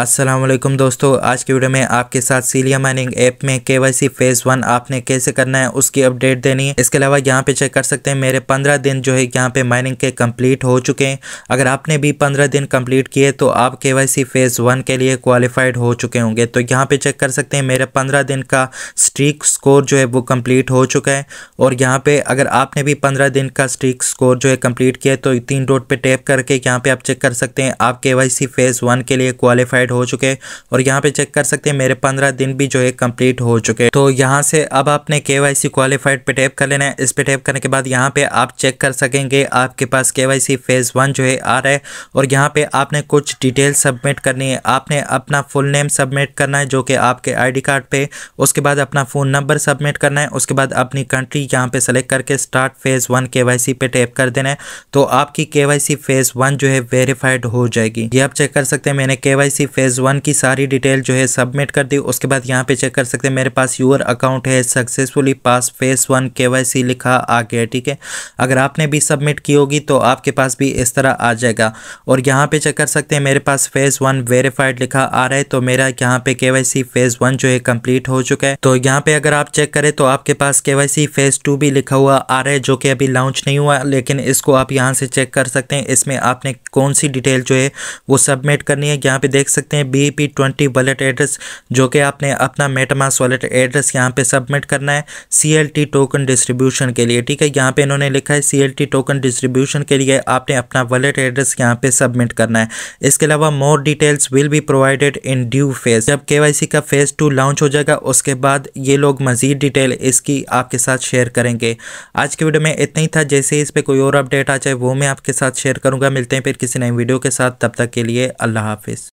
असलम दोस्तों आज की वीडियो में आपके साथ सीलिया माइनिंग ऐप में के वाई सी फेज़ वन आपने कैसे करना है उसकी अपडेट देनी है इसके अलावा यहाँ पे चेक कर सकते हैं मेरे 15 दिन जो है यहाँ पे माइनिंग के कंप्लीट हो चुके हैं अगर आपने भी 15 दिन कंप्लीट किए तो आप के वाई सी फेज़ वन के लिए क्वालिफाइड हो चुके होंगे तो यहाँ पर चेक कर सकते हैं मेरे पंद्रह दिन का स्ट्रीक स्कोर जो है वो कम्प्लीट हो चुका है और यहाँ पर अगर आपने भी पंद्रह दिन का स्ट्रीक स्कोर जो है कम्प्लीट किया तो तीन डोट पर टैप करके यहाँ पर आप चेक कर सकते हैं आप के वाई सी फेज़ वन के लिए क्वालिफाइड कंप्लीट हो चुके हैं और यहाँ पे चेक कर सकते हैं मेरे पंद्रह दिन भी जो है कंप्लीट हो चुके हैं तो यहाँ से अब आपने के वाई सी क्वालिफाइड पे टैप कर लेना है इस पे टैप करने के बाद यहाँ पे आप चेक कर सकेंगे आपके पास के वाई सी फेज़ वन जो है आ रहा है और यहाँ पे आपने कुछ डिटेल सबमिट करनी है आपने अपना फुल नेम सबमिट करना है जो कि आपके आईडी कार्ड पर उसके बाद अपना फ़ोन नंबर सबमिट करना है उसके बाद अपनी कंट्री यहाँ पर सेलेक्ट करके start phase one K Y C पे टैप कर देना है तो आपकी के वाई सी फेज़ वन जो है वेरीफाइड हो जाएगी ये आप चेक कर सकते हैं मैंने के वाई सी फेज़ वन की सारी डिटेल जो है सबमिट कर दी उसके बाद यहाँ पे चेक कर सकते हैं मेरे पास यूर अकाउंट है सक्सेसफुली पास फेज़ वन के लिखा आ गया ठीक है अगर आपने भी सबमिट की होगी तो आपके पास भी इस तरह आ जाएगा और यहाँ पे चेक कर सकते हैं मेरे पास फेज़ वन वेरीफाइड लिखा आ रहा है तो मेरा यहाँ पे के फेज़ वन जो है कम्प्लीट हो चुका है तो यहाँ पे अगर आप चेक करें तो आपके पास के फेज़ टू भी लिखा हुआ आ रहा है जो कि अभी लॉन्च नहीं हुआ लेकिन इसको आप यहाँ से चेक कर सकते हैं इसमें आपने कौन सी डिटेल जो है वो सबमिट करनी है यहाँ पे देख सकते सकते हैं B P twenty wallet address जो कि आपने अपना मेटामास वॉलेट एड्रेस यहाँ पे सबमिट करना है C L T token distribution के लिए ठीक है यहाँ पे इन्होंने लिखा है C L T token distribution के लिए आपने अपना वॉलेट एड्रेस यहाँ पे सबमिट करना है इसके अलावा more details will be provided in due phase जब के का फेज टू लॉन्च हो जाएगा उसके बाद ये लोग मजीद डिटेल इसकी आपके साथ शेयर करेंगे आज के वीडियो में इतना ही था जैसे इस पर कोई और अपडेट आ जाए वो मैं आपके साथ शेयर करूँगा मिलते हैं फिर किसी नई वीडियो के साथ तब तक के लिए अल्लाह हाफिज़